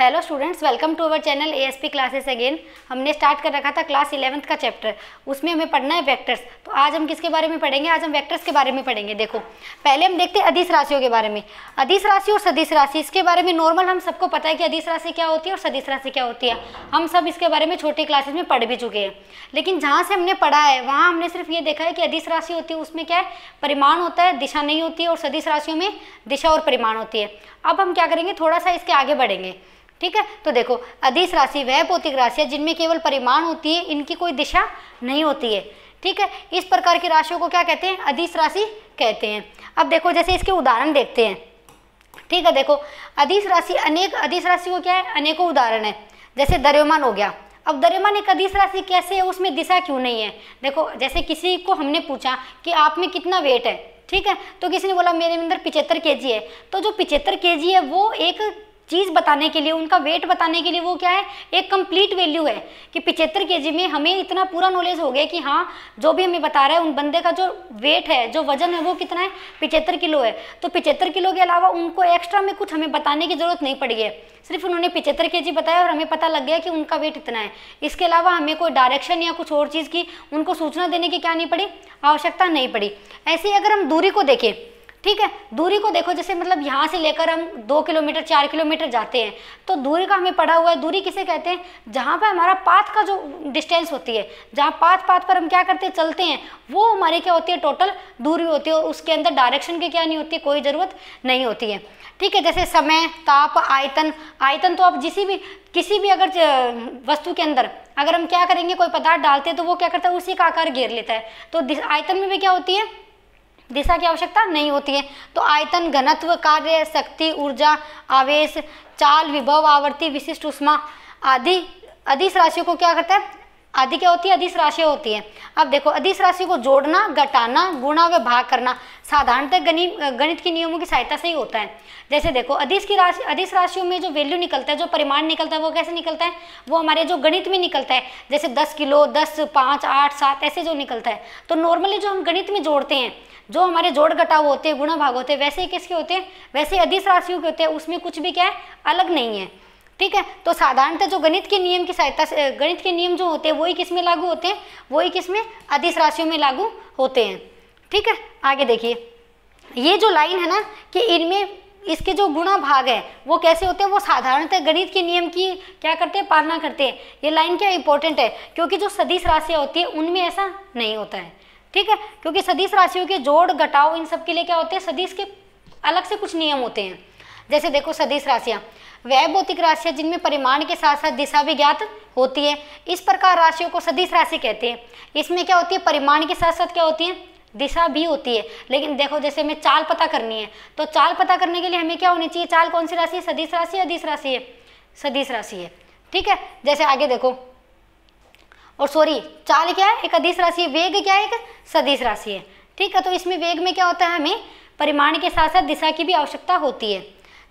Hello students welcome to our channel ASP classes again हमने start कर रखा था क्लास इलेवंथ का चैप्टर उसमें हमें पढ़ना है वेक्टर्स तो आज हम किसके बारे में पढ़ेंगे आज हम वेक्टर्स के बारे में पढ़ेंगे देखो पहले हम देखते हैं अधिस राशियों के बारे में अधिस राशि और सदिश राशि इसके बारे में नॉर्मल हम सबको पता है कि अधिस राशि क्या होती है और सदिश राशि क्या होती है हम सब इसके बारे में छोटे क्लासेज में पढ़ भी चुके हैं लेकिन जहाँ से हमने पढ़ा है वहाँ हमने सिर्फ ये देखा है कि अधिस राशि होती है उसमें क्या है परिमाण होता है दिशा नहीं होती है और सदिश राशियों में दिशा और परिमाण होती है अब हम क्या करेंगे थोड़ा सा इसके आगे बढ़ेंगे ठीक है तो देखो अधिस राशि वह भौतिक है जिनमें केवल परिमाण होती है इनकी कोई दिशा नहीं होती है ठीक है इस प्रकार की राशियों को क्या कहते हैं अधिस राशि कहते हैं अब देखो जैसे इसके उदाहरण देखते हैं ठीक है देखो अधिस राशि अनेक अधिस राशि को क्या है अनेकों उदाहरण है जैसे दर्यमान हो गया अब दर्यमान एक अधिस राशि कैसे है उसमें दिशा क्यों नहीं है देखो जैसे किसी को हमने पूछा कि आप में कितना वेट है ठीक है तो किसी ने बोला मेरे अंदर पिचहत्तर के है तो जो पिचहत्तर के है वो एक चीज़ बताने के लिए उनका वेट बताने के लिए वो क्या है एक कंप्लीट वैल्यू है कि पिचहत्तर के में हमें इतना पूरा नॉलेज हो गया कि हाँ जो भी हमें बता रहा है उन बंदे का जो वेट है जो वजन है वो कितना है पिछहत्तर किलो है तो पिचहत्तर किलो के अलावा उनको एक्स्ट्रा में कुछ हमें बताने की ज़रूरत नहीं पड़ी है सिर्फ उन्होंने पिछहत्तर के बताया और हमें पता लग गया कि उनका वेट इतना है इसके अलावा हमें कोई डायरेक्शन या कुछ और चीज़ की उनको सूचना देने की क्या नहीं पड़ी आवश्यकता नहीं पड़ी ऐसे अगर हम दूरी को देखें ठीक है दूरी को देखो जैसे मतलब यहाँ से लेकर हम दो किलोमीटर चार किलोमीटर जाते हैं तो दूरी का हमें पढ़ा हुआ है दूरी किसे कहते हैं जहाँ पर हमारा पाथ का जो डिस्टेंस होती है जहाँ पाथ पाथ पर हम क्या करते हैं चलते हैं वो हमारी क्या होती है टोटल दूरी होती है और उसके अंदर डायरेक्शन की क्या नहीं होती कोई ज़रूरत नहीं होती है ठीक है जैसे समय ताप आयतन आयतन तो आप जिस भी किसी भी अगर वस्तु के अंदर अगर हम क्या करेंगे कोई पदार्थ डालते हैं तो वो क्या करता है उसी का आकार घेर लेता है तो आयतन में भी क्या होती है दिशा की आवश्यकता नहीं होती है तो आयतन घनत्व कार्य शक्ति ऊर्जा आवेश चाल विभव आवर्ती विशिष्ट उष्मा आदि अधिस राशियों को क्या कहते हैं आदि क्या होती है अधिस राशियाँ होती है अब देखो अधिस राशि को जोड़ना घटाना गुणा व भाग करना साधारणतः गणित गणित के नियमों की सहायता से ही होता है जैसे देखो अधिस की राशि अधिस राशियों में जो वैल्यू निकलता है जो परिमाण निकलता है वो कैसे निकलता है वो हमारे जो गणित में निकलता है जैसे दस किलो दस पाँच आठ सात ऐसे जो निकलता है तो नॉर्मली जो हम गणित में जोड़ते हैं जो हमारे जोड़ घटाव होते हैं गुणा भाग होते हैं वैसे ही किसके होते हैं वैसे अधिस राशियों के होते हैं उसमें कुछ भी क्या है अलग नहीं है ठीक है तो साधारणतः जो गणित के नियम की सहायता से गणित के नियम जो होते हैं वही किस में लागू होते हैं वही किस में अधिस राशियों में लागू होते हैं ठीक है आगे देखिए ये जो लाइन है ना कि इनमें इसके जो गुणा भाग है वो कैसे होते हैं वो साधारणतः गणित के नियम की क्या करते हैं पालना करते हैं ये लाइन क्या इंपॉर्टेंट है क्योंकि जो सदिश राशियाँ होती है उनमें ऐसा नहीं होता है ठीक है क्योंकि सदीश राशियों के जोड़ घटाव इन सब के लिए क्या होते हैं सदीश के अलग से कुछ नियम होते हैं जैसे देखो सदीश राशियाँ वह भौतिक राशियाँ जिनमें परिमाण के साथ साथ दिशा भी ज्ञात होती है इस प्रकार राशियों को सदीश राशि कहते हैं इसमें क्या होती है परिमाण के साथ साथ क्या होती है दिशा भी होती है लेकिन देखो जैसे हमें चाल पता करनी है तो चाल पता करने के लिए हमें क्या होनी चाहिए चाल कौन सी राशि है सदीश राशि है अधिस राशि है सदीश राशि है ठीक है जैसे आगे देखो और सॉरी चाल क्या है एक अधिस राशि है वेग क्या है एक सदिश राशि है ठीक है तो इसमें वेग में क्या होता है हमें परिमाण के साथ साथ दिशा की भी आवश्यकता होती है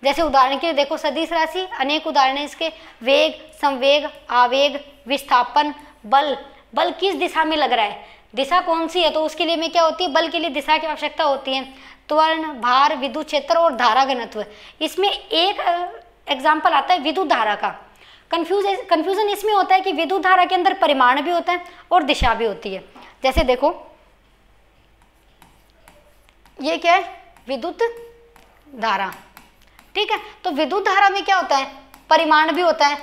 जैसे उदाहरण के लिए देखो सदिश राशि अनेक उदाहरण है इसके वेग संवेग आवेग विस्थापन बल बल किस दिशा में लग रहा है दिशा कौन सी है तो उसके लिए में क्या होती है बल के लिए दिशा की आवश्यकता होती है त्वरण भार विद्युत क्षेत्र और धारा घनत्व इसमें एक एग्जाम्पल आता है विद्युत धारा का कन्फ्यूज कन्फ्यूज़न इसमें होता है कि विद्युत धारा के अंदर परिमाण भी होता है और दिशा भी होती है जैसे देखो ये क्या है विद्युत धारा ठीक है तो विद्युत धारा में क्या होता है परिमाण भी होता है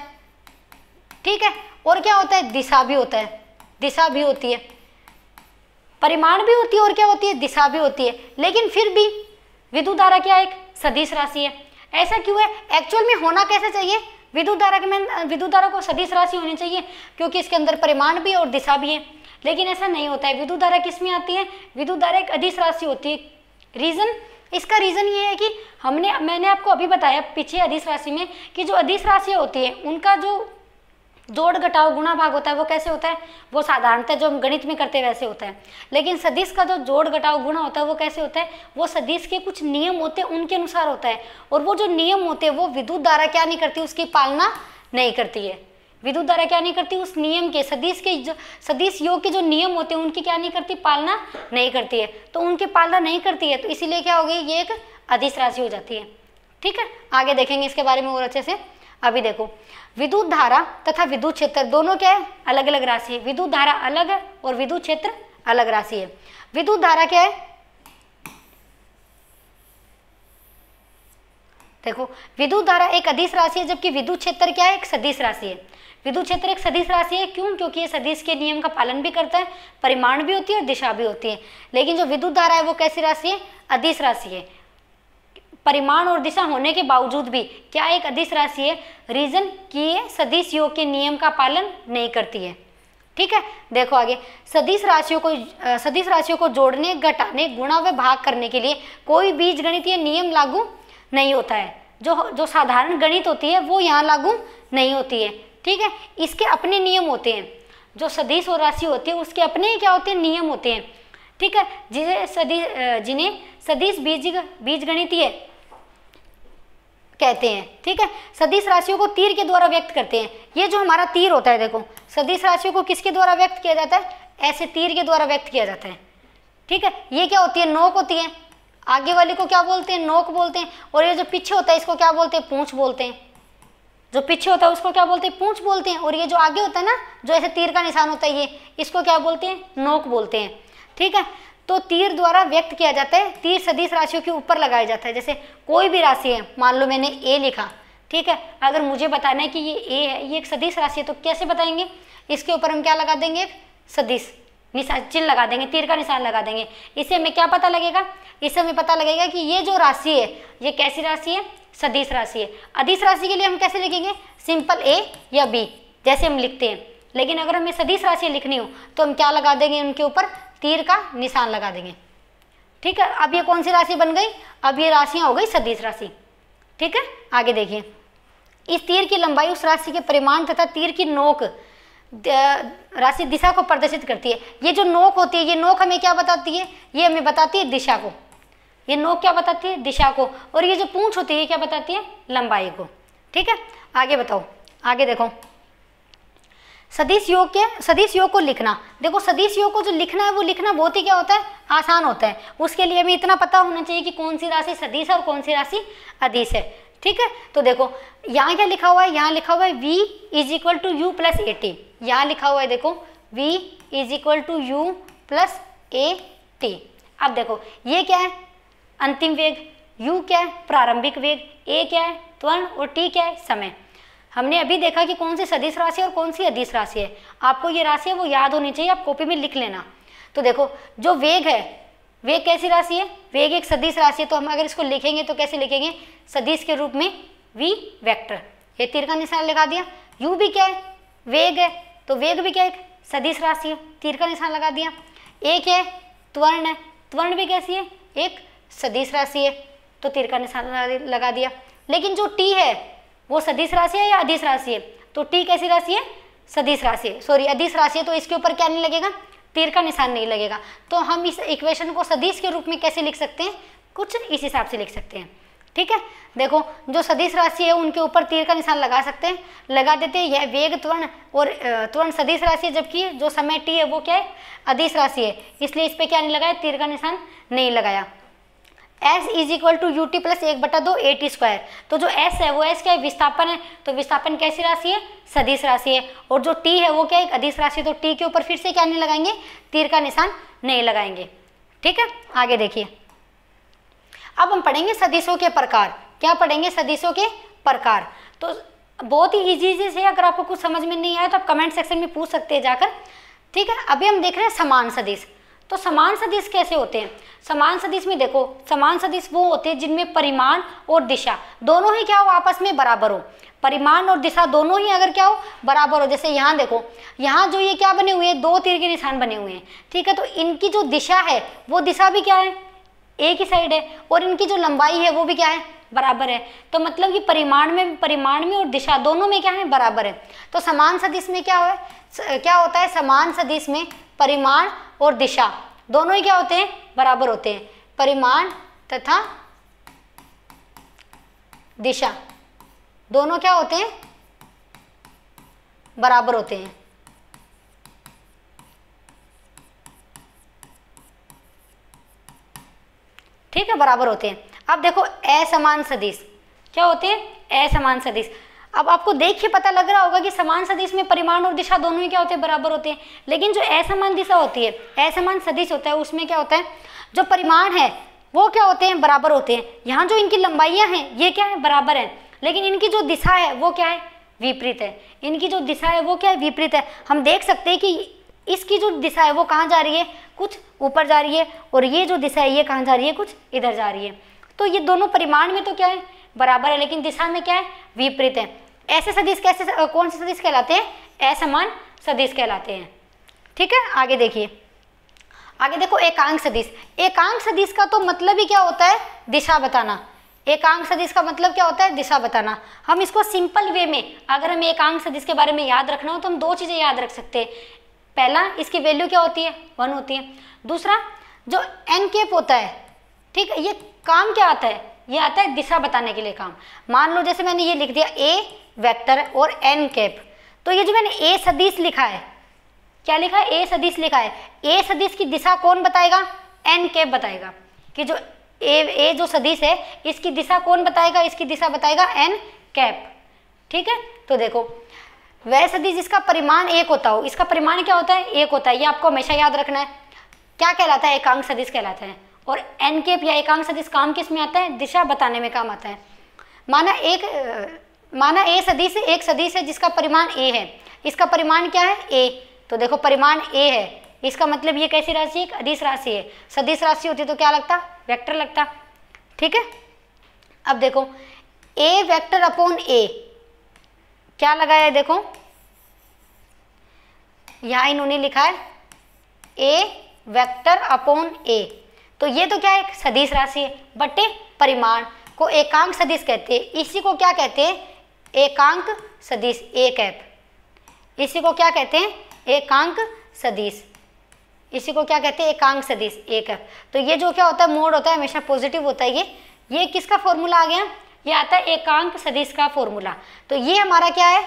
ठीक है और क्या होता है दिशा भी होता है दिशा भी होती है परिमाण भी होती है और क्या होती है दिशा भी होती है लेकिन फिर भी विद्युत धारा क्या एक सदिश राशि है ऐसा क्यों है एक्चुअल में होना कैसे चाहिए विद्युत धारक में विद्युत धारा को सदिश राशि होनी चाहिए क्योंकि इसके अंदर परिमाण भी और दिशा भी है लेकिन ऐसा नहीं होता है विद्युत धारा किस में आती है विद्युत धारा एक अधिस राशि होती है रीज़न इसका रीज़न ये है कि हमने मैंने आपको अभी बताया पीछे अधिस राशि में कि जो अधिस राशियाँ होती है उनका जो जोड़ घटाव गुणा भाग होता है वो कैसे होता है वो साधारणतः जो हम गणित में करते हैं वैसे होता है लेकिन सदिश का जो जोड़ घटाव गुणा होता है वो कैसे होता है वो सदिश के कुछ नियम होते हैं उनके अनुसार होता है और वो जो नियम होते हैं वो विद्युत धारा क्या नहीं करती उसकी पालना नहीं करती है विद्युत धारा क्या नहीं करती उस नियम के सदिश के जो सदिश योग के जो नियम होते हैं उनकी क्या नहीं करती पालना नहीं करती है तो उनकी पालना नहीं करती है तो इसीलिए क्या होगी ये एक अधिस राशि हो जाती है ठीक है आगे देखेंगे इसके बारे में और अच्छे से अभी देखो विद्युत धारा तथा विद्युत क्षेत्र दोनों क्या है अलग अलग राशि है विद्युत धारा अलग है और विद्युत क्षेत्र अलग राशि है विद्युत धारा क्या है देखो विद्युत धारा एक अधिस राशि है जबकि विद्युत क्षेत्र क्या है एक सदिश राशि है विद्युत क्षेत्र एक सदिश राशि है क्यों क्योंकि ये सदिश के नियम का पालन भी करता है परिमाण भी होती है और दिशा भी होती है लेकिन जो विद्युत धारा है वो कैसी राशि है अधिस राशि है परिमाण और दिशा होने के बावजूद भी क्या एक अधिस राशि है रीजन की ये सदिश योग के नियम का पालन नहीं करती है ठीक है देखो आगे सदिश राशियों को सदिश राशियों को जोड़ने घटाने गुणा व भाग करने के लिए कोई बीज गणितीय नियम लागू नहीं होता है जो जो साधारण गणित होती है वो यहाँ लागू नहीं होती है ठीक है इसके अपने नियम होते हैं जो सदिश और राशि होती है उसके अपने क्या होते हैं नियम होते हैं ठीक है जिसे सदी जिन्हें सदिश बीज बीज गणितीय कहते हैं ठीक है सदीश राशियों को तीर के द्वारा व्यक्त करते हैं ये जो हमारा तीर होता है देखो सदीश राशियों को किसके द्वारा व्यक्त किया जाता है ऐसे तीर के द्वारा व्यक्त किया जाता है ठीक है ये क्या होती है नोक होती है आगे वाली को क्या बोलते हैं नोक बोलते हैं और ये जो पीछे होता है इसको क्या बोलते हैं पूछ बोलते हैं जो पीछे होता है उसको क्या बोलते हैं पूछ बोलते हैं और ये जो आगे होता है ना जो ऐसे तीर का निशान होता है ये इसको क्या बोलते हैं नोक बोलते हैं ठीक है तो तीर द्वारा व्यक्त किया जाता है तीर सदीश राशियों के ऊपर लगाया जाता है जैसे कोई भी राशि है मान लो मैंने ए लिखा ठीक है अगर मुझे बताना है कि ये ए है ये एक सदीश राशि है तो कैसे बताएंगे इसके ऊपर हम क्या लगा देंगे एक सदीश निशान चिन्ह लगा देंगे तीर का निशान लगा देंगे इससे हमें क्या पता लगेगा इससे हमें पता लगेगा कि ये जो राशि है ये कैसी राशि है सदीश राशि है अधिस राशि के लिए हम कैसे लिखेंगे सिंपल ए या बी जैसे हम लिखते हैं लेकिन अगर हमें सदीश राशि लिखनी हो तो हम क्या लगा देंगे उनके ऊपर तीर का निशान लगा देंगे ठीक है अब ये कौन सी राशि बन गई अब ये राशियाँ हो गई सदीश राशि ठीक है आगे देखिए इस तीर की लंबाई उस राशि के परिमाण तथा तीर की नोक राशि दिशा को प्रदर्शित करती है ये जो नोक होती है ये नोक हमें क्या बताती है ये हमें बताती है दिशा को ये नोक क्या बताती है दिशा को और ये जो पूंछ होती है क्या बताती है लंबाई को ठीक है आगे बताओ आगे देखो सदीश योग के सदीश योग को लिखना देखो सदीश योग को जो लिखना है वो लिखना बहुत ही क्या होता है आसान होता है उसके लिए भी इतना पता होना चाहिए कि कौन सी राशि सदीश है और कौन सी राशि अधीश है ठीक है तो देखो यहाँ क्या लिखा हुआ है यहाँ लिखा हुआ है v is equal to u plus a t यहाँ लिखा हुआ है देखो v is equal to u plus a t अब देखो ये क्या है अंतिम वेग u क्या है प्रारंभिक वेग a क्या है त्वरण और t क्या है समय हमने अभी देखा कि कौन सी सदिश राशि और कौन सी अधिस राशि है आपको ये राशि है वो याद होनी चाहिए आप कॉपी में लिख लेना तो देखो जो वेग है वेग कैसी राशि है वेग एक सदिश राशि है तो हम अगर इसको लिखेंगे तो कैसे लिखेंगे सदिश के रूप में वी वैक्टर ये तीर का निशान लगा दिया यू भी क्या है वेग है तो वेग भी क्या है सदिश राशि है तीर का निशान लगा दिया एक है त्वर्ण है त्वर्ण भी कैसी है एक सदिश राशि है तो तीर का निशान लगा दिया लेकिन जो टी है वो सदिश राशि है या अधिस राशि है तो टी कैसी राशि है सदिश राशि है सॉरी अधिस राशि है तो इसके ऊपर क्या नहीं लगेगा तीर का निशान नहीं लगेगा तो हम इस इक्वेशन को सदिश के रूप में कैसे लिख सकते हैं कुछ इस हिसाब से लिख सकते हैं ठीक है देखो जो सदिश राशि है उनके ऊपर तीर का निशान लगा सकते हैं लगा देते हैं यह वेग त्वरण और त्वरण सदिश राशि है जबकि जो समय टी है वो क्या है अधिस राशि है इसलिए इस पर क्या नहीं लगाया तीर का निशान नहीं लगाया s is equal to u t plus एक बटा दो ए टी स्क्वायर तो जो एस है वो एस क्या है विस्थापन है तो विस्थापन कैसी राशि है सदिश राशि है और जो टी है वो क्या है अदिश राशि तो टी के ऊपर फिर से क्या नहीं लगाएंगे तीर का निशान नहीं लगाएंगे ठीक है आगे देखिए अब हम पढ़ेंगे सदिशों के प्रकार क्या पढ़ेंगे सदिशों के प्रकार तो बहुत ही ईजी ईजी से अगर आपको कुछ समझ में नहीं आया तो आप कमेंट सेक्शन में पूछ सकते हैं जाकर ठीक है अभी हम देख रहे हैं समान सदिश तो समान सदिश कैसे होते हैं समान सदिश में देखो समान सदिश वो होते हैं जिनमें परिमाण और दिशा दोनों ही क्या हो आपस में बराबर हो परिमाण और दिशा दोनों ही अगर क्या हो बराबर हो जैसे यहाँ देखो यहाँ जो ये क्या बने हुए हैं दो तीर के निशान बने हुए हैं ठीक है तो इनकी जो दिशा है वो दिशा भी क्या है एक ही साइड है और इनकी जो लंबाई है वो भी क्या है बराबर है तो मतलब कि परिमाण में परिमाण में और दिशा दोनों में क्या है बराबर है तो समान सदिश में क्या हो क्या होता है समान सदिश में परिमाण और दिशा दोनों ही क्या होते हैं बराबर होते हैं परिमाण तथा दिशा दोनों क्या होते हैं बराबर होते हैं ठीक है बराबर होते हैं अब देखो असमान सदिश क्या होते हैं असमान सदिश अब आपको देख के पता लग रहा होगा कि समान सदिश में परिमाण और दिशा दोनों ही क्या होते हैं बराबर होते हैं लेकिन जो असमान दिशा होती है असमान सदिश होता है उसमें क्या होता है जो परिमाण है वो क्या होते हैं बराबर होते हैं यहाँ जो इनकी लंबाइयाँ हैं ये क्या है बराबर है लेकिन इनकी जो दिशा है वो क्या है विपरीत है इनकी जो दिशा है वो क्या है विपरीत है हम देख सकते हैं कि इसकी जो दिशा है वो कहाँ जा रही है कुछ ऊपर जा रही है और ये जो दिशा है ये कहाँ जा रही है कुछ इधर जा रही है तो ये दोनों परिमाण में तो क्या है बराबर है लेकिन दिशा में क्या है विपरीत है ऐसे सदिश कैसे कौन से सदिश कहलाते हैं असमान सदिश कहलाते हैं ठीक है आगे देखिए आगे देखो एकांक सदिश एकांक सदिश का तो मतलब ही क्या होता है दिशा बताना एकांक सदिश का मतलब क्या होता है दिशा बताना हम इसको सिंपल वे में अगर हमें एकांक सदिश के बारे में याद रखना हो तो हम दो चीज़ें याद रख सकते हैं पहला इसकी वैल्यू क्या होती है वन होती है दूसरा जो एन केप होता है ठीक है ये काम क्या आता है ये आता है दिशा बताने के लिए काम मान लो जैसे मैंने ये लिख दिया ए वेक्टर और एन कैप तो ये जो मैंने ए सदिश लिखा है क्या लिखा है ए सदिश लिखा है ए सदिश की दिशा कौन बताएगा एन कैप बताएगा कि जो ए ए जो सदिश है इसकी दिशा कौन बताएगा इसकी दिशा बताएगा एन कैप ठीक है तो देखो वह सदिश जिसका परिमाण एक होता हो इसका परिमाण क्या होता है एक होता है ये आपको हमेशा याद रखना है क्या कहलाता है एकांक सदिश कहलाता है और एन के या एकांक सदिश काम किस में आता है दिशा बताने में काम आता है माना एक माना ए सदिश एक सदिश है जिसका परिमाण ए है इसका परिमाण क्या है ए तो देखो परिमाण ए है इसका मतलब ये कैसी राशि है एक अदिश राशि है सदिश राशि होती तो क्या लगता वेक्टर लगता ठीक है अब देखो ए वेक्टर अपॉन ए क्या लगाया है देखो यहाँ इन्होंने लिखा है ए वेक्टर अपॉन ए तो ये तो क्या है सदिश राशि है बटे परिमाण को एकांक सदिश कहते हैं इसी को क्या कहते हैं एकांक सदिश ए कैप इसी को क्या कहते हैं एकांक सदिश इसी को क्या कहते हैं एकांक सदिश ए कैप तो ये जो क्या होता है मोड होता है हमेशा पॉजिटिव होता है ये ये किसका फॉर्मूला आ गया ये आता है एकांक सदिश का फॉर्मूला तो ये हमारा क्या है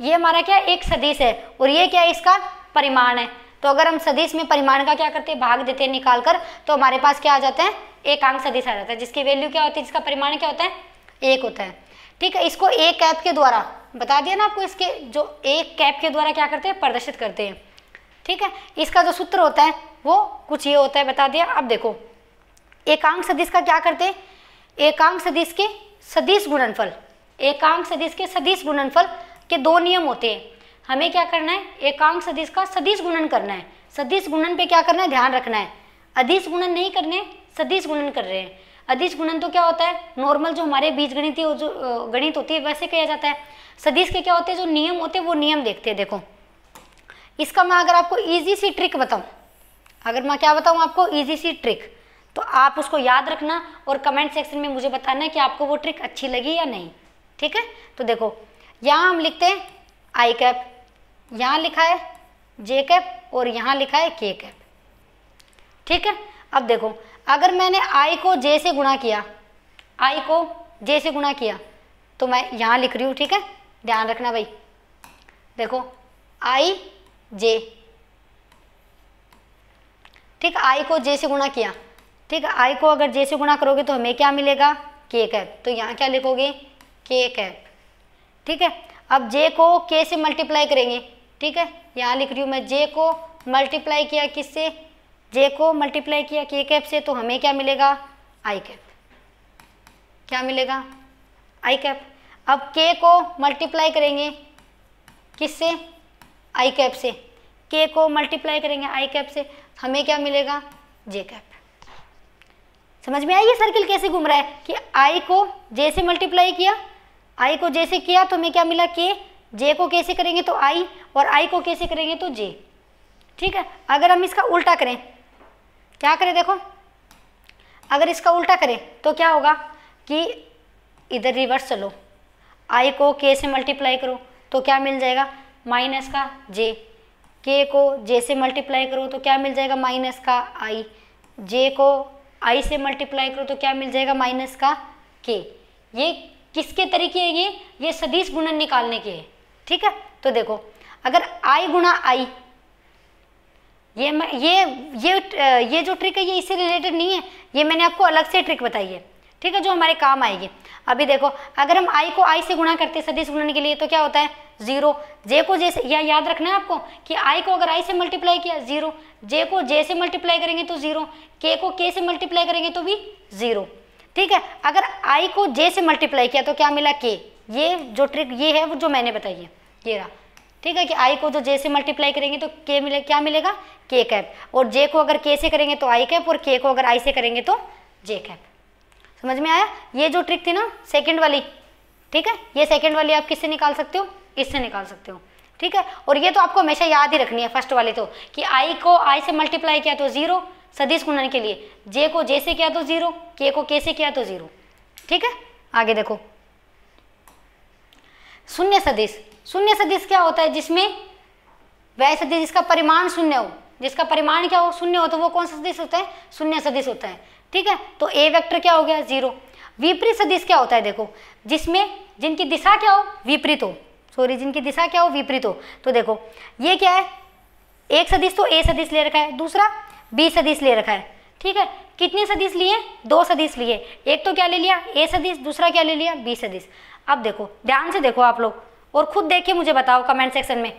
ये हमारा क्या है एक सदिश है और ये क्या है इसका परिमाण है तो अगर हम सदिश में परिमाण का क्या करते हैं भाग देते हैं निकाल कर तो हमारे पास क्या आ जाता है एकांक सदिश आ जाता है जिसकी वैल्यू क्या होती है जिसका परिमाण क्या होता है एक होता है ठीक है इसको एक कैप के द्वारा बता दिया ना आपको इसके जो एक कैप के द्वारा क्या करते हैं प्रदर्शित करते हैं ठीक है इसका जो सूत्र होता है वो कुछ ये होता है बता दिया अब देखो एकांक सदिश का क्या करते हैं एकांक सदिश के सदिश गुणनफल एकांक सदिश के सदिश गुणनफल के दो नियम होते हैं हमें क्या करना है एकांक सदिश का सदिश गुणन करना है सदिश गुणन पे क्या करना है ध्यान रखना है अधिश गुणन नहीं करने सदिश गुणन कर रहे हैं अधिश गुणन तो क्या होता है नॉर्मल जो हमारे बीज गणित जो गणित होती है वैसे किया जाता है सदिश के क्या होते हैं जो नियम होते हैं वो नियम देखते हैं देखो इसका मैं अगर आपको ईजी सी ट्रिक बताऊँ अगर मैं क्या बताऊँ आपको ईजी सी ट्रिक तो आप उसको याद रखना और कमेंट सेक्शन में मुझे बताना कि आपको वो ट्रिक अच्छी लगी या नहीं ठीक है तो देखो यहाँ हम लिखते हैं आई कैप यहाँ लिखा है जे कैप और यहाँ लिखा है के कैप ठीक है अब देखो अगर मैंने आई को जे से गुणा किया आई को जे से गुणा किया तो मैं यहाँ लिख रही हूँ ठीक है ध्यान रखना भाई देखो आई जे ठीक आई को जे से गुणा किया ठीक आई को अगर जे से गुणा करोगे तो हमें क्या मिलेगा के कैप तो यहाँ क्या लिखोगे के कैप ठीक है अब जे को के से मल्टीप्लाई करेंगे ठीक है यहाँ लिख रही हूँ मैं जे को मल्टीप्लाई किया किससे जे को मल्टीप्लाई किया के कैप से तो हमें क्या मिलेगा आई कैप क्या मिलेगा आई कैप अब के को मल्टीप्लाई करेंगे किससे आई कैप से के को मल्टीप्लाई करेंगे आई कैप से हमें क्या मिलेगा जे कैप समझ में आई ये सर्किल कैसे घूम रहा है कि आई को जैसे मल्टीप्लाई किया आई को जैसे किया तो हमें क्या मिला के जे को कैसे करेंगे तो आई और आई को कैसे करेंगे तो जे ठीक है अगर हम इसका उल्टा करें क्या करें देखो अगर इसका उल्टा करें तो क्या होगा कि इधर रिवर्स चलो आई को के से मल्टीप्लाई करो तो क्या मिल जाएगा माइनस का जे के को जे से मल्टीप्लाई करो तो क्या मिल जाएगा माइनस का आई जे को आई से मल्टीप्लाई करो तो क्या मिल जाएगा माइनस का के ये किसके तरीके हैं ये ये सदिश गुणन निकालने के हैं ठीक है तो देखो अगर आई गुणा आई ये ये ये ये जो ट्रिक है ये इससे रिलेटेड नहीं है ये मैंने आपको अलग से ट्रिक बताई है ठीक है जो हमारे काम आएगी अभी देखो अगर हम आई को आई से गुणा करते हैं सदिश गुणन के लिए तो क्या होता है जीरो जे को जे से या याद रखना है आपको कि आई को अगर आई से मल्टीप्लाई किया जीरो जे को जे से मल्टीप्लाई करेंगे तो जीरो के को के से मल्टीप्लाई करेंगे तो भी जीरो ठीक है अगर आई को जे से मल्टीप्लाई किया तो क्या मिला के ये जो ट्रिक ये है वो जो मैंने बताई है ये रहा ठीक है कि आई को जो तो जे से मल्टीप्लाई करेंगे तो के मिले क्या मिलेगा के कैप और जे को अगर के से करेंगे तो आई कैप और के को अगर आई से करेंगे तो जे कैप समझ में आया ये जो ट्रिक थी ना सेकेंड वाली ठीक है ये सेकेंड वाली आप किससे निकाल सकते हो इससे निकाल सकते हो ठीक है और ये तो आपको हमेशा याद ही रखनी है फर्स्ट वाली तो कि आई को आई से मल्टीप्लाई किया तो ज़ीरो सदिश गुणन के लिए जे को जे से किया तो ज़ीरो के को के से किया तो ज़ीरो ठीक है आगे देखो शून्य सदिश शून्य सदिश क्या होता है जिसमें वह सदिश जिसका परिमाण शून्य हो जिसका परिमाण क्या हो शून्य हो तो वो कौन सा सदिश होता है शून्य सदिश होता है ठीक है तो ए वेक्टर क्या हो गया जीरो विपरीत सदिश क्या होता है देखो जिसमें जिनकी दिशा क्या हो विपरीत हो सॉरी जिनकी दिशा क्या हो विपरीत हो तो देखो ये क्या है एक सदिश तो ए सदिश ले रखा है दूसरा बी सदिश ले रखा है ठीक है कितने सदिश लिए दो सदिश लिए एक तो क्या ले लिया ए सदिश दूसरा क्या ले लिया बी सदिश अब देखो ध्यान से देखो आप लोग और खुद देखिए मुझे बताओ कमेंट सेक्शन में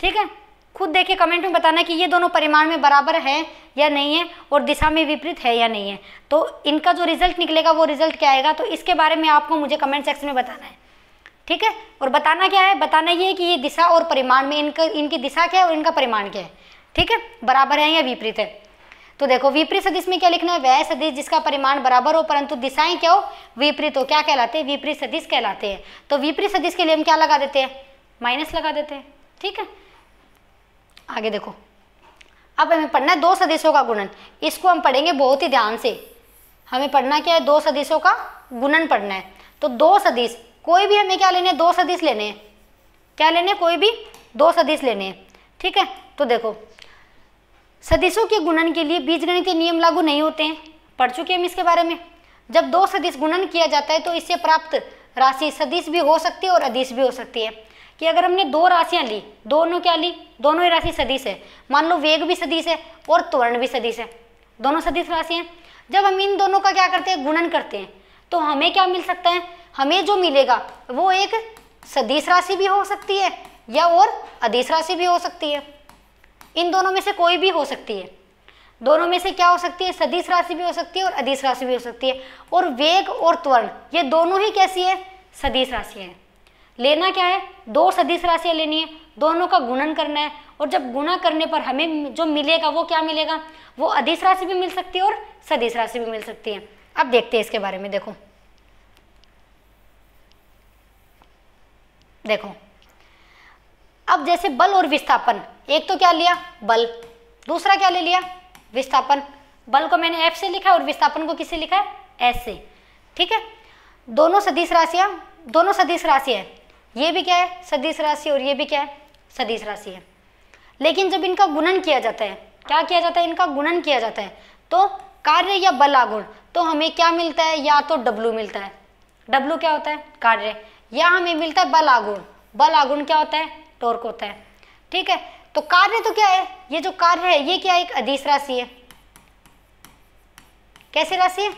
ठीक है खुद देखिए कमेंट में बताना कि ये दोनों परिमाण में बराबर है या नहीं है और दिशा में विपरीत है या नहीं है तो इनका जो रिजल्ट निकलेगा वो रिजल्ट क्या आएगा तो इसके बारे में आपको मुझे कमेंट सेक्शन में बताना है ठीक है और बताना क्या है बताना ये है कि ये दिशा और परिमाण में इनका इनकी दिशा क्या है और इनका परिमाण क्या है ठीक है बराबर है या विपरीत है तो देखो विपरीत सदिश में क्या लिखना है वह सदिश जिसका परिमाण बराबर हो परंतु दिशाएं क्या हो विपरीत हो क्या कहलाते हैं विपरीत सदिश कहलाते हैं तो विपरीत सदिश के लिए हम क्या लगा देते हैं माइनस लगा देते हैं ठीक है आगे देखो अब हमें पढ़ना है दो सदिशों का गुणन इसको हम पढ़ेंगे बहुत ही ध्यान से हमें पढ़ना क्या है दो सदिशों का गुणन पढ़ना है तो दो सदिश कोई भी हमें क्या लेने दो सदिश लेने क्या लेने कोई भी दो सदिश लेने ठीक है तो देखो सदिशों के गुणन के लिए बीजगणितीय नियम लागू नहीं होते हैं पढ़ चुके हैं हम इसके बारे में जब दो सदिश गुणन किया जाता है तो इससे प्राप्त राशि सदिश भी हो सकती है और अदिश भी हो सकती है कि अगर हमने दो राशियाँ ली दोनों क्या ली दोनों ही राशि सदिश है मान लो वेग भी सदिश है और त्वरण भी सदिश है दोनों सदिश राशि हैं जब हम इन दोनों का क्या करते हैं गुणन करते हैं तो हमें क्या मिल सकता है हमें जो मिलेगा वो एक सदिश राशि भी हो सकती है या और अधिस राशि भी हो सकती है इन दोनों में से कोई भी हो सकती है दोनों में से क्या हो सकती है सदिश राशि भी हो सकती है और अधिस राशि भी हो सकती है और वेग और त्वरण ये दोनों ही कैसी है सदिश राशि है लेना क्या है दो सदिश राशियाँ लेनी है दोनों का गुणन करना है और जब गुणा करने पर हमें जो मिलेगा वो क्या मिलेगा वो अधिस राशि भी मिल सकती है और सदिश राशि भी मिल सकती है अब देखते हैं इसके बारे में देखो देखो अब जैसे बल और विस्थापन एक तो क्या लिया बल दूसरा क्या ले लिया विस्थापन बल को मैंने एफ से लिखा और विस्थापन को किससे लिखा है एस से ठीक है दोनों सदिश राशियाँ दोनों सदिश राशि है ये भी क्या है सदिश राशि और ये भी क्या है सदिश राशि है लेकिन जब इनका गुणन किया जाता है क्या किया जाता है इनका गुणन किया जाता है तो कार्य या बल आगुण तो हमें क्या मिलता है या तो डब्लू मिलता है डब्लू क्या होता है कार्य या हमें मिलता है बल आगुण बल आगुण क्या होता है टोर्क होता है ठीक है तो कार्य तो क्या है ये जो कार्य है ये क्या है? एक अधिस राशि है कैसी राशि है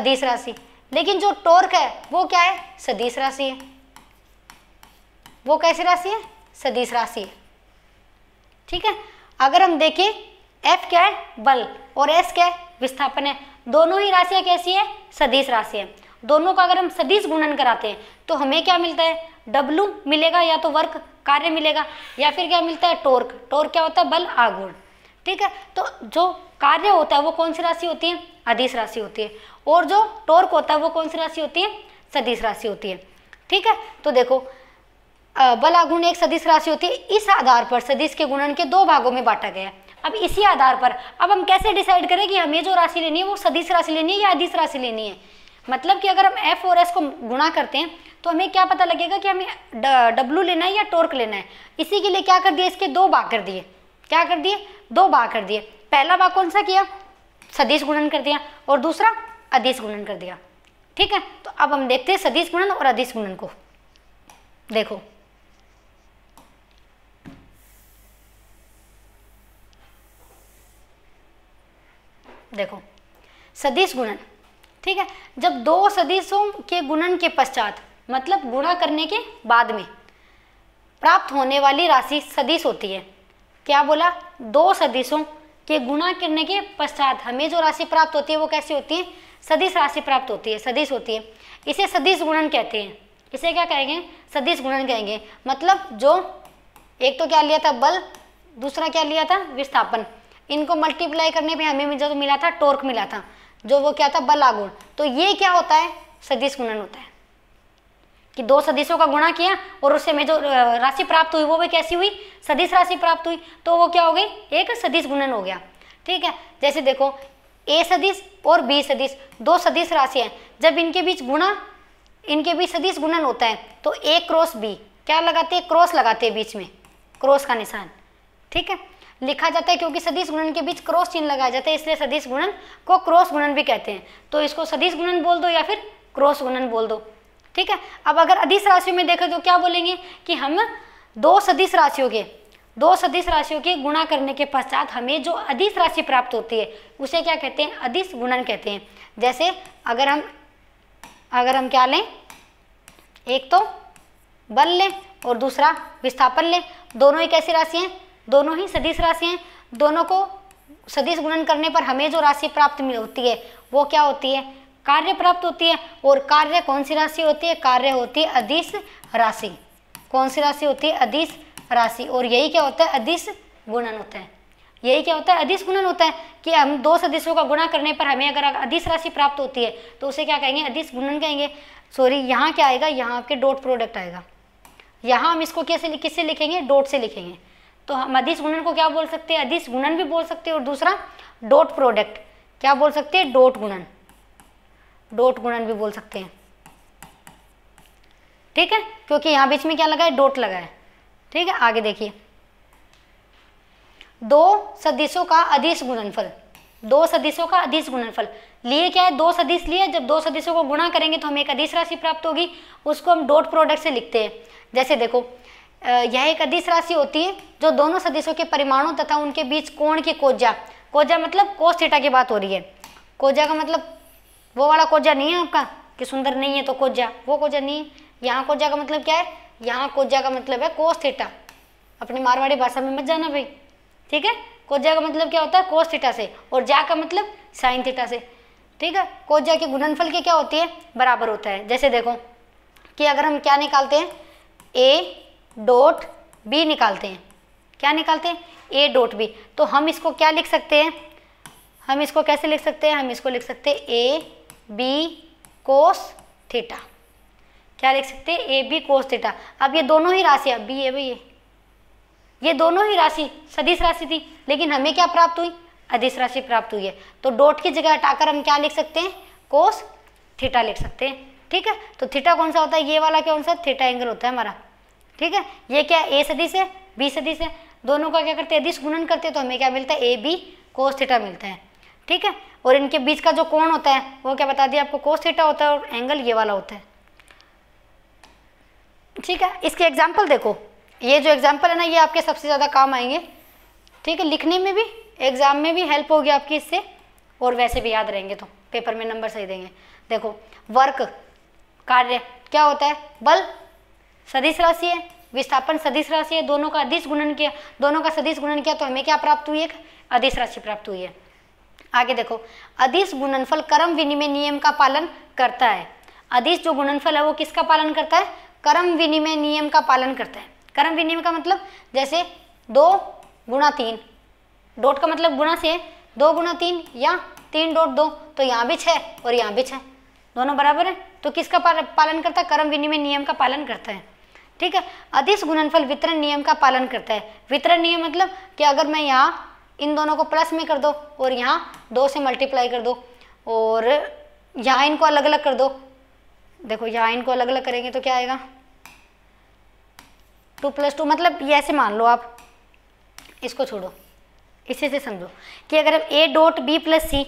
अधिस राशि लेकिन जो टोर्क है वो क्या है सदिश राशि है वो कैसी राशि है सदीस राशि है ठीक है अगर हम देखें एफ क्या है बल और एस क्या है विस्थापन है दोनों ही राशियां कैसी है सदीश राशि है दोनों का अगर हम सदीश गुणन कराते हैं तो हमें क्या मिलता है डब्लू मिलेगा या तो वर्क कार्य मिलेगा या फिर क्या मिलता है टोर्क टोर्क क्या होता है बल आगुण ठीक है तो जो कार्य होता है वो कौन सी राशि होती है अधिस राशि होती है और जो टोर्क होता है वो कौन सी राशि होती है सदिस राशि होती है ठीक है तो देखो बल आगुण एक सदिस राशि होती है इस आधार पर सदिस के गुणन के दो भागों में बांटा गया अब इसी आधार पर अब हम कैसे डिसाइड करें कि हमें जो राशि लेनी है वो सदिस राशि लेनी है या अधिस राशि लेनी है मतलब कि अगर हम एफ और एस को गुणा करते हैं तो हमें क्या पता लगेगा कि हमें डब्लू लेना है या टोर्क लेना है इसी के लिए क्या कर दिए इसके दो भाग कर दिए क्या कर दिए दो भाग कर दिए पहला भाग कौन सा किया सदीश गुणन कर दिया और दूसरा अधिस गुणन कर दिया ठीक है तो अब हम देखते हैं सदीश गुणन और अधिस गुणन को देखो देखो सदीश गुणन ठीक है जब दो सदिशों के गुणन के पश्चात मतलब गुणा करने के बाद में प्राप्त होने वाली राशि सदिश होती है क्या बोला दो सदिशों के गुणा करने के पश्चात हमें जो राशि प्राप्त होती है वो कैसी होती है सदिश राशि प्राप्त होती है सदिश होती है इसे सदिश गुणन कहते हैं इसे क्या कहेंगे सदिश गुणन कहेंगे मतलब जो एक तो क्या लिया था बल दूसरा क्या लिया था विस्थापन इनको मल्टीप्लाई करने पे हमें जो मिला था टोर्क मिला था जो वो क्या था बल आगुण तो ये क्या होता है सदिश गुणन होता है कि दो सदिशों का गुणा किया और उससे में जो राशि प्राप्त हुई वो भी कैसी हुई सदिश राशि प्राप्त हुई तो वो क्या हो गई एक सदिश गुणन हो गया ठीक है जैसे देखो ए सदिश और बी सदिश दो सदिश राशि हैं जब इनके बीच गुणा इनके बीच सदिश गुणन होता है तो ए क्रॉस बी क्या लगाते हैं क्रॉस लगाते हैं बीच में क्रॉस का निशान ठीक है लिखा जाता है क्योंकि सदिश गुणन के बीच क्रॉस चिन्ह लगाया जाता है इसलिए सदिश गुणन को क्रॉस गुणन भी कहते हैं तो इसको सदिश गुणन बोल दो या फिर क्रॉस गुणन बोल दो ठीक है अब अगर अधिस राशियों में देखें तो क्या बोलेंगे कि हम दो सदिश राशियों के दो सदिश राशियों के गुणा करने के पश्चात हमें जो अधिस राशि प्राप्त होती है उसे क्या कहते हैं अधिस गुणन कहते हैं जैसे अगर हम अगर हम क्या लें एक तो बल लें और दूसरा विस्थापन लें दोनों ही कैसी राशि हैं दोनों ही सदिश राशि हैं दोनों को सदिश गुणन करने पर हमें जो राशि प्राप्त होती है वो क्या होती है कार्य प्राप्त होती है और कार्य कौन सी राशि होती है कार्य होती है अधिस राशि कौन सी राशि होती है अधिस राशि और यही क्या होता है अधिस गुणन होता है यही क्या होता है अधिस गुणन होता है कि हम दो सदस्यों का गुणा करने पर हमें अगर अधिस राशि प्राप्त होती है तो उसे क्या कहेंगे अधिस गुणन कहेंगे सॉरी यहाँ क्या आएगा यहाँ आपके डॉट प्रोडक्ट आएगा यहाँ हम इसको कैसे किससे लिखेंगे डॉट से लिखेंगे तो हम अधिस गुणन को क्या बोल सकते हैं अधिस गुणन भी बोल सकते हैं और दूसरा डॉट प्रोडक्ट क्या बोल सकते हैं डॉट गुणन डोट गुणन भी बोल सकते हैं ठीक है क्योंकि यहाँ बीच में क्या लगा है डोट लगा है ठीक है आगे देखिए दो सदिशों का अधिस गुणनफल दो सदिशों का अधिस गुणनफल लिए क्या है दो सदिश लिए जब दो सदिशों को गुणा करेंगे तो हमें एक अधिस राशि प्राप्त होगी उसको हम डॉट प्रोडक्ट से लिखते हैं जैसे देखो यह एक अधिस राशि होती है जो दोनों सदिशों के परिमाणों तथा उनके बीच कोण की कोजा कोजा मतलब कोस थीटा की बात हो रही है कोजा का मतलब वो वाला कोजा नहीं है आपका कि सुंदर नहीं है तो कोजा वो कोजा नहीं है यहाँ कोजा का मतलब क्या है यहाँ कोजा का मतलब है कोस थीटा अपनी मारवाड़ी भाषा में मत जाना भाई ठीक है कोजा का मतलब क्या होता है कोस थीटा से और जा का मतलब साइन थीटा से ठीक है कोजा के गुणनफल के क्या होती है बराबर होता है जैसे देखो कि अगर हम क्या निकालते हैं ए डोट बी निकालते हैं क्या निकालते हैं ए डोट बी तो हम इसको क्या लिख सकते हैं हम इसको कैसे लिख सकते हैं हम इसको लिख सकते हैं ए बी कोस थीटा क्या लिख सकते हैं ए बी कोस थीटा अब ये दोनों ही राशि अब बी ए बी ये ये दोनों ही राशि सदिश राशि थी लेकिन हमें क्या प्राप्त हुई अधिस राशि प्राप्त हुई है तो डॉट की जगह हटाकर हम क्या लिख सकते हैं कोस थीटा लिख सकते हैं ठीक है तो थीटा कौन सा होता है ये वाला क्या कौन सा थीटा एंगल होता है हमारा ठीक है ये क्या ए सदिश है बी सदिश है दोनों का क्या करते हैं अधिस गुणन करते हैं तो हमें क्या मिलता है ए बी कोस थीटा मिलता है ठीक है और इनके बीच का जो कोण होता है वो क्या बता दिया आपको कोस थीटा होता है और एंगल ये वाला होता है ठीक है इसके एग्जाम्पल देखो ये जो एग्जाम्पल है ना ये आपके सबसे ज़्यादा काम आएंगे ठीक है लिखने में भी एग्ज़ाम में भी हेल्प होगी आपकी इससे और वैसे भी याद रहेंगे तो पेपर में नंबर सही देंगे देखो वर्क कार्य क्या होता है बल सदिश राशि है विस्थापन सदिश राशि है दोनों का अधिस गुणन किया दोनों का सदिश गुणन किया तो हमें क्या प्राप्त हुई एक अधिस राशि प्राप्त हुई है आगे देखो अधिस गुणनफल कर्म विनिमय नियम का पालन करता है अधिस जो गुणनफल है वो किसका पालन करता है कर्म विनिमय नियम का पालन करता है कर्म विनिमय का मतलब जैसे दो गुणा तीन डोट का मतलब गुणा से दो गुणा तीन या तीन डोट दो तो यहाँ भी छः और यहाँ भी छः दोनों बराबर है तो किसका पालन करता है कर्म विनिमय नियम का पालन करता है ठीक है अधिस गुणनफल वितरण नियम का पालन करता है वितरण नियम मतलब कि अगर मैं यहाँ इन दोनों को प्लस में कर दो और यहाँ दो से मल्टीप्लाई कर दो और यहाँ इनको अलग अलग कर दो देखो यहाँ इनको अलग अलग करेंगे तो क्या आएगा टू प्लस टू मतलब ये ऐसे मान लो आप इसको छोड़ो इसी से समझो कि अगर हम a dot b plus c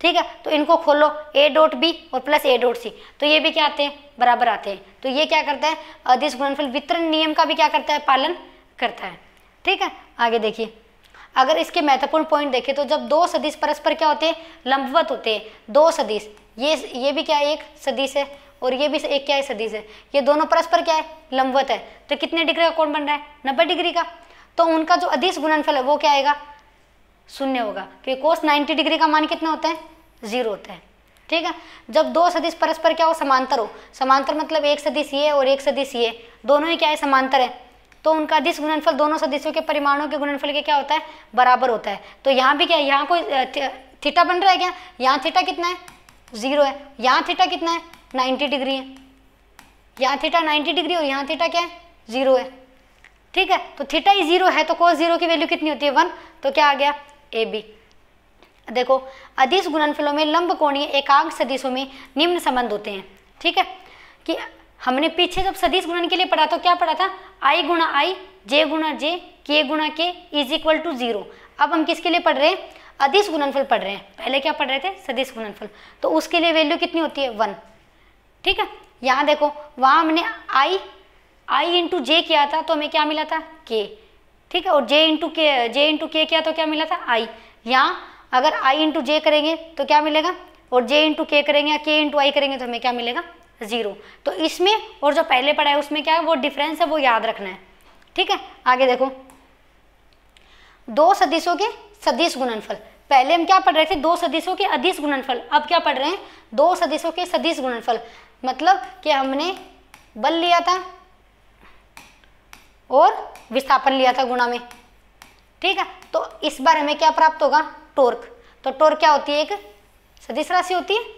ठीक है तो इनको खोलो ए डॉट बी और प्लस ए डॉट सी तो ये भी क्या आते हैं बराबर आते हैं तो ये क्या करता है अधिस गुणनफल वितरण नियम का भी क्या करता है पालन करता है ठीक है आगे देखिए अगर इसके महत्वपूर्ण पॉइंट देखें तो जब दो सदिश परस्पर क्या होते हैं लंबवत होते हैं दो सदिश ये ये भी क्या है एक सदिश है और ये भी एक क्या है सदिश है ये दोनों परस्पर क्या है लंबवत है तो कितने डिग्री का कोण बन रहा है नब्बे डिग्री का तो उनका जो अधिस गुणनफल है वो क्या आएगा शून्य होगा क्योंकि कोस नाइन्टी डिग्री का मान कितना होता है जीरो होता है ठीक है जब दो सदिश परस्पर क्या हो समांतर हो समांतर मतलब एक सदिश ये और एक सदिश ये दोनों ही क्या है समांतर है तो उनका अधिस गुणनफल दोनों सदस्यों के परिमाणों के गुणनफल के क्या होता है बराबर होता है तो यहाँ भी क्या है यहाँ कोई थीटा बन रहा है क्या यहाँ थीटा कितना है जीरो है यहाँ थीटा कितना है नाइन्टी डिग्री है यहाँ थीटा नाइन्टी डिग्री और यहाँ थीटा क्या है जीरो है ठीक है तो थीटा ही जीरो है तो कोस जीरो की वैल्यू कितनी होती है वन तो क्या आ गया ए बी देखो अधिस गुणनफलों में लंब कोणीय एकांक सदिशों में निम्न संबंध होते हैं ठीक है कि हमने पीछे जब सदिश गुणन के लिए पढ़ा तो क्या पढ़ा था आई गुणा आई जे गुणा जे के गुणा के इज इक्वल टू जीरो अब हम किसके लिए पढ़ रहे हैं अधिस गुणनफल पढ़ रहे हैं पहले क्या पढ़ रहे थे सदिश गुणनफल तो उसके लिए वैल्यू कितनी होती है वन ठीक है यहाँ देखो वहाँ हमने आई आई इंटू जे किया था तो हमें क्या मिला था के ठीक है और जे इंटू के जे इंटू के किया तो क्या मिला था आई यहाँ अगर आई इंटू जे करेंगे तो क्या मिलेगा और जे इंटू के करेंगे या के इंटू आई करेंगे तो हमें क्या मिलेगा ज़ीरो तो इसमें और जो पहले पढ़ा है उसमें क्या है वो डिफरेंस है वो याद रखना है ठीक है आगे देखो दो सदिशों के सदिश गुणनफल पहले हम क्या पढ़ रहे थे दो सदिशों के अधिस गुणनफल अब क्या पढ़ रहे हैं दो सदिशों के सदिश गुणनफल मतलब कि हमने बल लिया था और विस्थापन लिया था गुणा में ठीक है तो इस बार हमें क्या प्राप्त होगा टोर्क तो टोर्क क्या होती है एक सदिश राशि होती है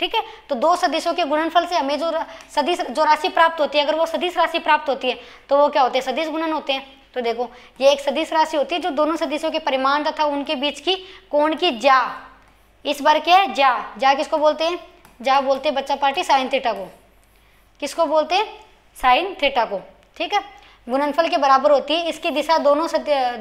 ठीक है तो दो सदिशों के गुणनफल से हमें जो सदिश जो राशि प्राप्त होती है अगर वो सदिश राशि प्राप्त होती है तो वो क्या होते हैं सदिश गुणन होते हैं तो देखो ये एक सदिश राशि होती है जो दोनों सदिशों के परिमाण तथा उनके बीच की कोण की जा इस बार क्या है जा जा किसको बोलते हैं जा बोलते हैं बच्चा पार्टी साइन थीटा को किसको बोलते हैं साइन थीटा को ठीक है गुणनफल के बराबर होती है इसकी दिशा दोनों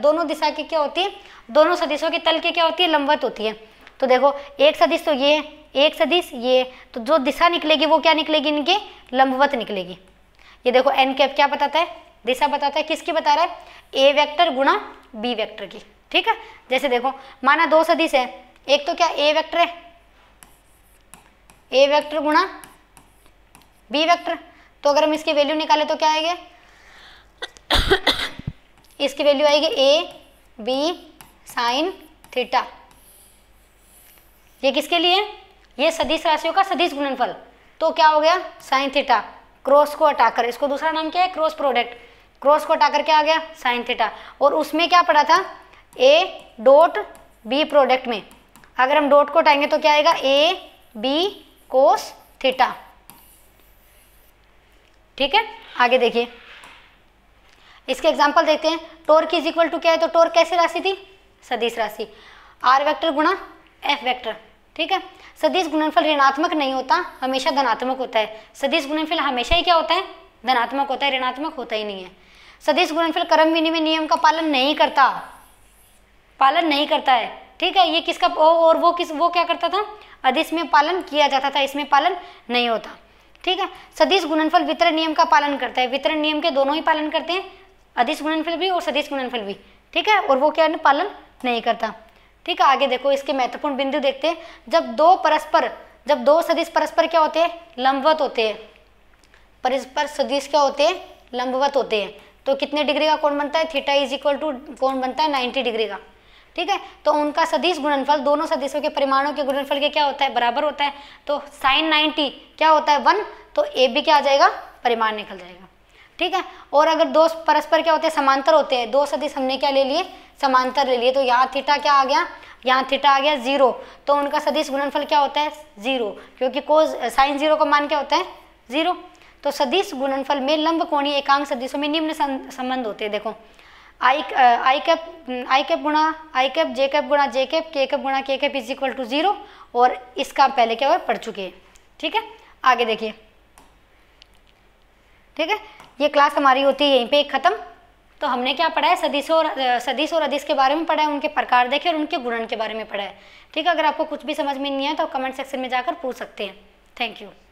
दोनों दिशा की क्या होती है दोनों सदिशों के तल की क्या होती है लंबवत होती है तो देखो एक सदिश तो ये है एक सदिश ये तो जो दिशा निकलेगी वो क्या निकलेगी इनके लंबवत निकलेगी ये देखो एन कैप क्या बताता है दिशा बताता है किसकी बता रहा है ए वेक्टर गुणा बी वेक्टर की ठीक है जैसे देखो माना दो सदिश है एक तो क्या ए वेक्टर है ए वेक्टर गुणा बी वेक्टर तो अगर हम इसकी वैल्यू निकाले तो क्या आएगा इसकी वैल्यू आएगी ए बी साइन थीटा ये किसके लिए ये सदिश राशियों का सदिश गुणनफल तो क्या हो गया साइन थीटा क्रॉस को हटाकर इसको दूसरा नाम क्या है क्रॉस प्रोडक्ट क्रॉस को हटाकर क्या आ गया साइन थीटा और उसमें क्या पड़ा था ए डॉट बी प्रोडक्ट में अगर हम डॉट को हटाएंगे तो क्या आएगा ए बी कोस थीटा ठीक है आगे देखिए इसके एग्जाम्पल देखते हैं टोर की इज इक्वल टू क्या है तो टोर कैसी राशि थी सदिश राशि आर वेक्टर गुणा एफ वेक्टर ठीक है सदिश गुणनफल ऋणात्मक नहीं होता हमेशा धनात्मक होता है सदिश गुणनफल हमेशा ही क्या होता है धनात्मक होता है ऋणात्मक होता ही नहीं है सदिश गुणनफल कर्म विनिमय नियम का पालन नहीं करता पालन नहीं करता है ठीक है ये किसका और वो किस वो क्या करता था अधिस में पालन किया जाता था इसमें पालन नहीं होता ठीक है सदिश गुणनफल वितरण नियम का पालन करता है वितरण नियम के दोनों ही पालन करते हैं अधिस गुणनफल भी और सदिश गुणनफल भी ठीक है और वो क्या पालन नहीं करता ठीक है आगे देखो इसके महत्वपूर्ण बिंदु देखते हैं जब दो परस्पर जब दो सदिश परस्पर क्या होते हैं लंबवत होते हैं परस्पर सदिश क्या होते हैं लंबवत होते हैं तो कितने डिग्री का कोण बनता है थीटा इज इक्वल टू कोण बनता है नाइन्टी डिग्री का ठीक है तो उनका सदिश गुणनफल दोनों सदिशों के परिमाणों के गुणनफल के क्या होता है बराबर होता है तो साइन नाइन्टी क्या होता है वन तो ए भी क्या आ जाएगा परिमाण निकल जाएगा ठीक है और अगर दो परस्पर क्या होते हैं समांतर होते हैं दो सदिश हमने क्या ले लिए समांतर ले लिए तो यहाँ थीटा क्या आ गया यहाँ थीटा आ गया जीरो तो उनका सदिश गुणनफल क्या होता है जीरो क्योंकि को साइन जीरो का मान क्या होता है जीरो तो सदिश गुणनफल में लंब कोणीय एकांक सदिशों में निम्न संबंध होते हैं देखो आई आई कैप आई कैप गुणा आई कैप जे कैप गुणा जे कैप के कैप गुणा k cap is equal to zero और इसका पहले क्या हुआ पढ़ चुके हैं ठीक है आगे देखिए ठीक है ये क्लास हमारी होती है यहीं पे ख़त्म तो हमने क्या पढ़ा है सदीस और सदीस और अदीस के बारे में पढ़ा है उनके प्रकार देखे और उनके गुणन के बारे में पढ़ा है ठीक है अगर आपको कुछ भी समझ में नहीं आया तो आप कमेंट सेक्शन में जाकर पूछ सकते हैं थैंक यू